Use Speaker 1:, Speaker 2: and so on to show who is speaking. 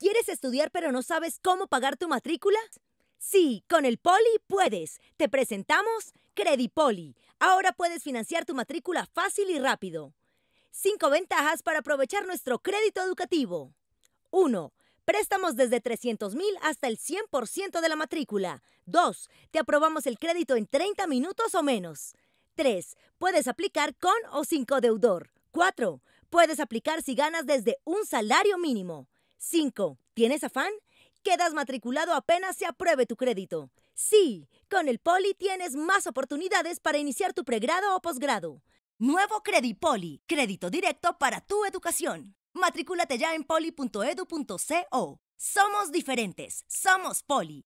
Speaker 1: ¿Quieres estudiar pero no sabes cómo pagar tu matrícula? Sí, con el Poli puedes. Te presentamos Credipoli. Ahora puedes financiar tu matrícula fácil y rápido. Cinco ventajas para aprovechar nuestro crédito educativo. 1. Préstamos desde 300,000 hasta el 100% de la matrícula. 2. Te aprobamos el crédito en 30 minutos o menos. 3. Puedes aplicar con o sin codeudor. 4. Puedes aplicar si ganas desde un salario mínimo. 5. ¿Tienes afán? Quedas matriculado apenas se apruebe tu crédito. Sí, con el Poli tienes más oportunidades para iniciar tu pregrado o posgrado. Nuevo Poli. crédito directo para tu educación. Matricúlate ya en poli.edu.co. Somos diferentes, somos Poli.